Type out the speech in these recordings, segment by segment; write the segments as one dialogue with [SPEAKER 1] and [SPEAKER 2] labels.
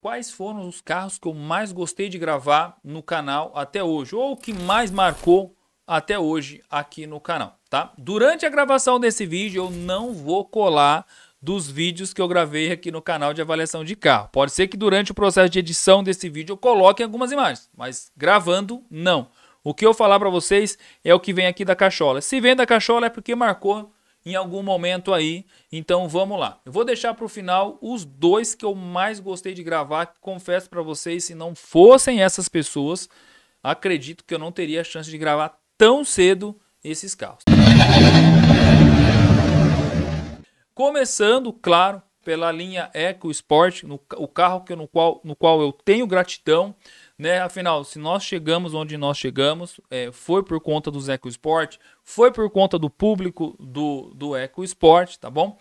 [SPEAKER 1] quais foram os carros que eu mais gostei de gravar no canal até hoje, ou o que mais marcou até hoje aqui no canal, tá? Durante a gravação desse vídeo eu não vou colar dos vídeos que eu gravei aqui no canal de avaliação de carro. Pode ser que durante o processo de edição desse vídeo eu coloque algumas imagens, mas gravando não. O que eu falar para vocês é o que vem aqui da cachola. Se vem da cachola é porque marcou em algum momento aí. Então vamos lá. Eu vou deixar para o final os dois que eu mais gostei de gravar. Confesso para vocês, se não fossem essas pessoas, acredito que eu não teria a chance de gravar tão cedo esses carros. Começando, claro, pela linha Eco Sport, no, o carro que, no, qual, no qual eu tenho gratidão. Né? Afinal, se nós chegamos onde nós chegamos, é, foi por conta dos Sport, foi por conta do público do, do Sport, tá bom?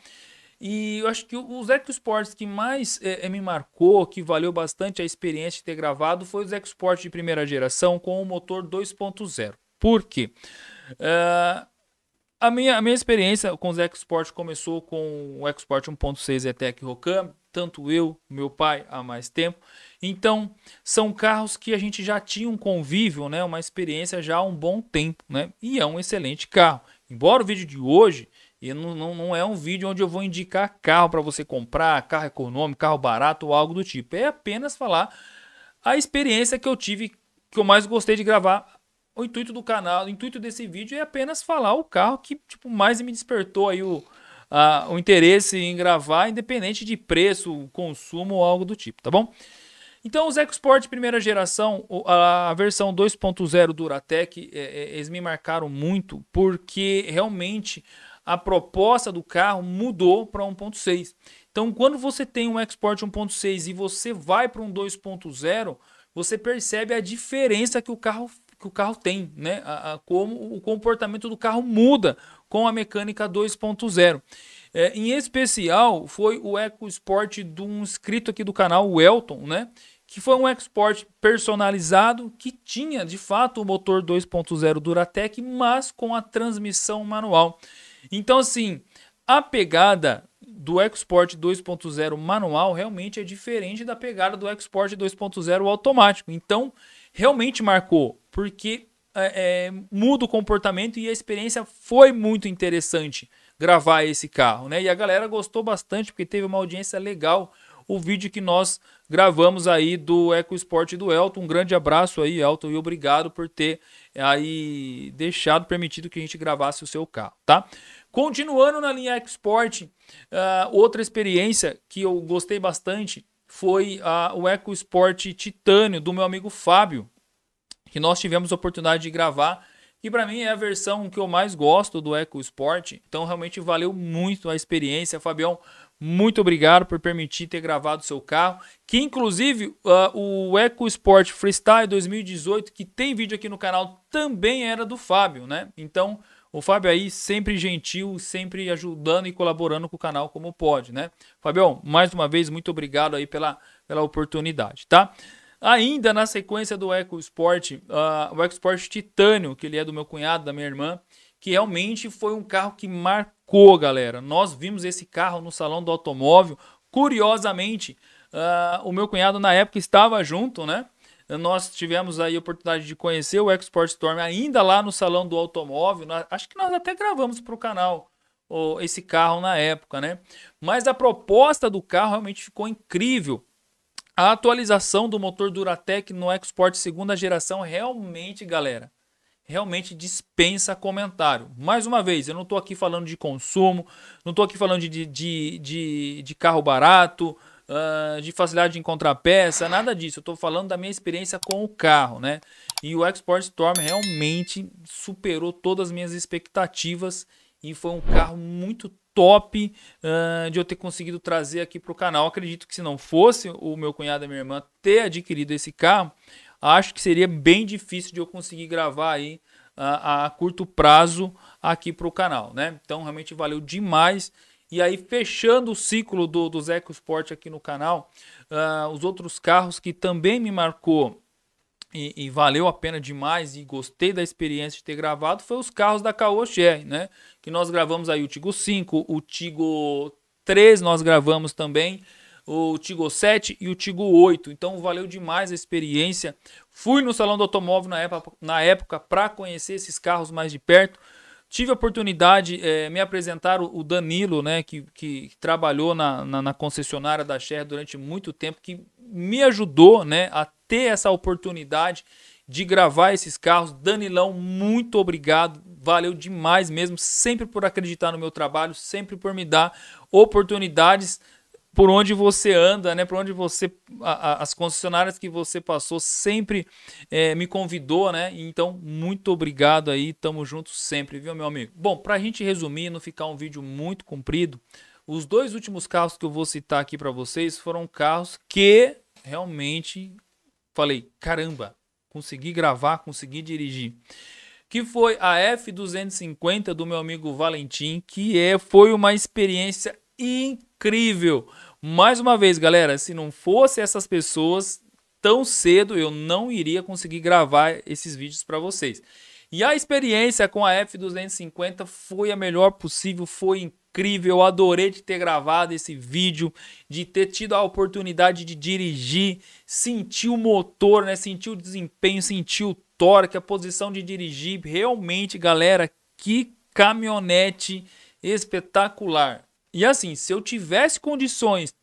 [SPEAKER 1] E eu acho que os EcoSports que mais é, é, me marcou, que valeu bastante a experiência de ter gravado, foi os Sport de primeira geração com o motor 2.0. Por quê? Uh, a minha, a minha experiência com os Export começou com o Export 1.6 ETEC Rocam, tanto eu, meu pai, há mais tempo. Então, são carros que a gente já tinha um convívio, né, uma experiência já há um bom tempo, né? E é um excelente carro. Embora o vídeo de hoje não, não, não, é um vídeo onde eu vou indicar carro para você comprar, carro econômico, carro barato ou algo do tipo. É apenas falar a experiência que eu tive, que eu mais gostei de gravar o intuito do canal, o intuito desse vídeo é apenas falar o carro que tipo, mais me despertou aí o, a, o interesse em gravar, independente de preço, consumo ou algo do tipo, tá bom? Então, os EcoSport primeira geração, a versão 2.0 Duratec, é, é, eles me marcaram muito porque realmente a proposta do carro mudou para 1.6. Então, quando você tem um Export 1.6 e você vai para um 2.0, você percebe a diferença que o carro que o carro tem, né? A, a, como o comportamento do carro muda com a mecânica 2.0. É, em especial, foi o EcoSport de um inscrito aqui do canal, o Elton, né? Que foi um export personalizado que tinha de fato o motor 2.0 Duratec, mas com a transmissão manual. Então, assim, a pegada do export 2.0 manual realmente é diferente da pegada do export 2.0 automático. Então, realmente marcou, porque é, é, muda o comportamento e a experiência foi muito interessante gravar esse carro, né? E a galera gostou bastante porque teve uma audiência legal o vídeo que nós gravamos aí do EcoSport do Elton. Um grande abraço aí, Elton, e obrigado por ter aí deixado permitido que a gente gravasse o seu carro, tá? Continuando na linha EcoSport, uh, ah, outra experiência que eu gostei bastante foi a, o Sport Titânio do meu amigo Fábio, que nós tivemos a oportunidade de gravar. E para mim é a versão que eu mais gosto do Eco Sport Então realmente valeu muito a experiência, Fabião. Muito obrigado por permitir ter gravado seu carro. Que inclusive uh, o Sport Freestyle 2018, que tem vídeo aqui no canal, também era do Fábio, né? Então o Fábio aí sempre gentil, sempre ajudando e colaborando com o canal como pode, né? Fabião, mais uma vez, muito obrigado aí pela, pela oportunidade, tá? Ainda na sequência do EcoSport, uh, ah, o EcoSport Titânio, que ele é do meu cunhado, da minha irmã, que realmente foi um carro que marcou, galera. Nós vimos esse carro no salão do automóvel. Curiosamente, uh, o meu cunhado na época estava junto, né? Nós tivemos aí a oportunidade de conhecer o Export Storm ainda lá no Salão do Automóvel. Nós, acho que nós até gravamos para o canal esse carro na época, né? Mas a proposta do carro realmente ficou incrível. A atualização do motor Duratec no Export segunda geração realmente, galera, realmente dispensa comentário. Mais uma vez, eu não estou aqui falando de consumo, não estou aqui falando de, de, de, de carro barato, uh, de facilidade de encontrar peça, nada disso. Eu estou falando da minha experiência com o carro, né? E o Export Storm realmente superou todas as minhas expectativas e foi um carro muito top uh, de eu ter conseguido trazer aqui para o canal. Acredito que se não fosse o meu cunhado e minha irmã ter adquirido esse carro, acho que seria bem difícil de eu conseguir gravar aí uh, a curto prazo aqui para o canal, né? Então realmente valeu demais e aí, fechando o ciclo do, do Zeco Sport aqui no canal, uh, os outros carros que também me marcou e, e, valeu a pena demais e gostei da experiência de ter gravado foi os carros da Kaoshé, né? Que nós gravamos aí o Tigo 5, o Tigo 3 nós gravamos também, o Tigo 7 e o Tigo 8. Então valeu demais a experiência. Fui no salão do automóvel na época, na época para conhecer esses carros mais de perto. Tive a oportunidade, é, me apresentar o Danilo, né, que, que trabalhou na, na, na concessionária da Cher durante muito tempo, que me ajudou né, a ter essa oportunidade de gravar esses carros. Danilão, muito obrigado. Valeu demais mesmo, sempre por acreditar no meu trabalho, sempre por me dar oportunidades por onde você anda, né? Por onde você. A, a, as concessionárias que você passou sempre é, me convidou, né? Então, muito obrigado aí. Tamo junto sempre, viu, meu amigo? Bom, pra gente resumir, não ficar um vídeo muito comprido, os dois últimos carros que eu vou citar aqui para vocês foram carros que realmente falei: caramba, consegui gravar, consegui dirigir que foi a F250 do meu amigo Valentim, que é, foi uma experiência incrível. Mais uma vez, galera, se não fosse essas pessoas tão cedo, eu não iria conseguir gravar esses vídeos para vocês. E a experiência com a F250 foi a melhor possível, foi incrível. Eu adorei de ter gravado esse vídeo, de ter tido a oportunidade de dirigir, sentir o motor, né? sentir o desempenho, sentir o torque, a posição de dirigir. Realmente, galera, que caminhonete espetacular. E assim, se eu tivesse condições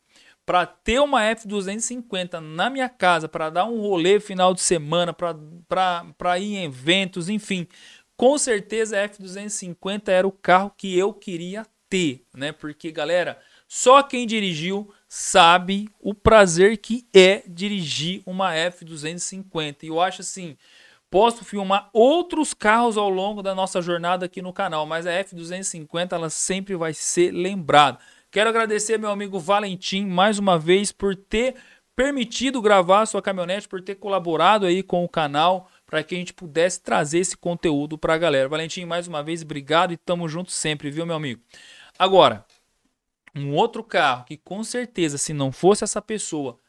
[SPEAKER 1] para ter uma F250 na minha casa, para dar um rolê final de semana, para ir em eventos, enfim, com certeza a F250 era o carro que eu queria ter, né? Porque, galera, só quem dirigiu sabe o prazer que é dirigir uma F250. E eu acho assim, Posso filmar outros carros ao longo da nossa jornada aqui no canal, mas a F250 ela sempre vai ser lembrada. Quero agradecer meu amigo Valentim mais uma vez por ter permitido gravar sua caminhonete, por ter colaborado aí com o canal para que a gente pudesse trazer esse conteúdo para a galera. Valentim, mais uma vez, obrigado e tamo junto sempre, viu, meu amigo? Agora, um outro carro que com certeza, se não fosse essa pessoa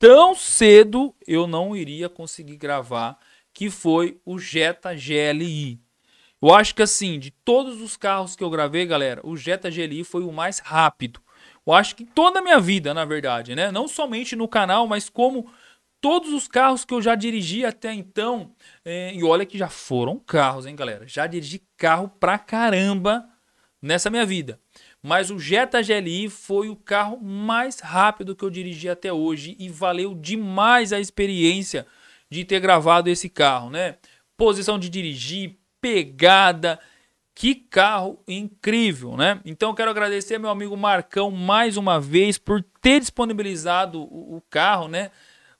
[SPEAKER 1] tão cedo, eu não iria conseguir gravar que foi o Jetta GLI. Eu acho que assim, de todos os carros que eu gravei, galera, o Jetta GLI foi o mais rápido. Eu acho que toda a minha vida, na verdade, né? Não somente no canal, mas como todos os carros que eu já dirigi até então. É... E olha que já foram carros, hein, galera? Já dirigi carro pra caramba nessa minha vida. Mas o Jetta GLI foi o carro mais rápido que eu dirigi até hoje e valeu demais a experiência de ter gravado esse carro, né? Posição de dirigir, pegada, que carro incrível, né? Então quero agradecer meu amigo Marcão mais uma vez por ter disponibilizado o, o, carro, né?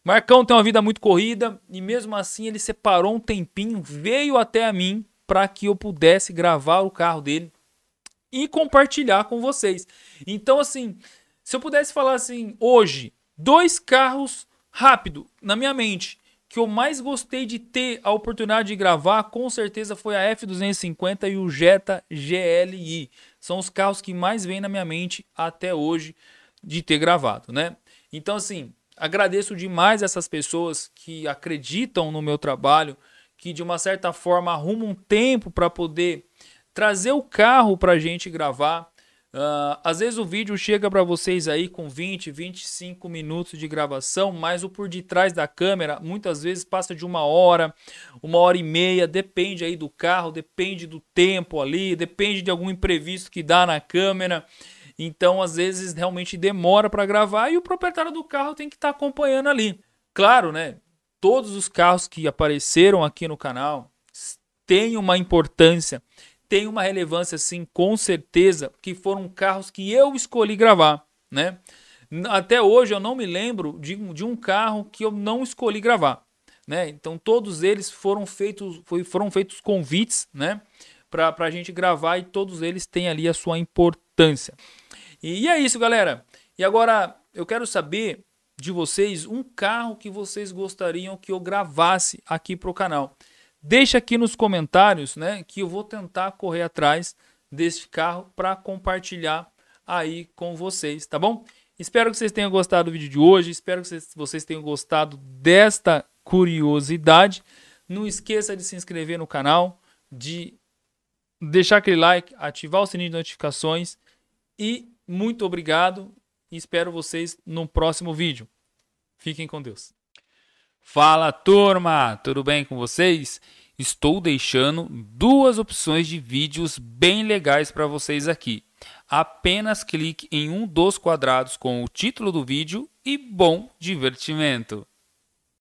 [SPEAKER 1] Marcão tem uma vida muito corrida e mesmo assim ele separou um tempinho, veio até a mim para que eu pudesse gravar o carro dele e compartilhar com vocês. Então assim, se eu pudesse falar assim hoje, dois carros rápido na minha mente, que eu mais gostei de ter a oportunidade de gravar, com certeza foi a F250 e o Jetta GLI. São os carros que mais vêm na minha mente até hoje de ter gravado, né? Então, assim, agradeço demais essas pessoas que acreditam no meu trabalho, que de uma certa forma arrumam um tempo para poder trazer o carro para a gente gravar. Uh, às vezes o vídeo chega para vocês aí com 20, 25 minutos de gravação, mas o por detrás da câmera muitas vezes passa de uma hora, uma hora e meia, depende aí do carro, depende do tempo ali, depende de algum imprevisto que dá na câmera. Então, às vezes realmente demora para gravar e o proprietário do carro tem que estar tá acompanhando ali. Claro, né? Todos os carros que apareceram aqui no canal têm uma importância, tem uma relevância sim, com certeza, que foram carros que eu escolhi gravar, né? Até hoje eu não me lembro de, de um carro que eu não escolhi gravar, né? Então todos eles foram feitos, foi, foram feitos convites, né? Para a gente gravar e todos eles têm ali a sua importância. E, e é isso, galera. E agora eu quero saber de vocês um carro que vocês gostariam que eu gravasse aqui para o canal. Deixa aqui nos comentários, né, que eu vou tentar correr atrás deste carro para compartilhar aí com vocês, tá bom? Espero que vocês tenham gostado do vídeo de hoje, espero que vocês tenham gostado desta curiosidade. Não esqueça de se inscrever no canal, de deixar aquele like, ativar o sininho de notificações e muito obrigado e espero vocês no próximo vídeo. Fiquem com Deus. Fala turma, tudo bem com vocês? Estou deixando duas opções de vídeos bem legais para vocês aqui. Apenas clique em um dos quadrados com o título do vídeo e bom divertimento!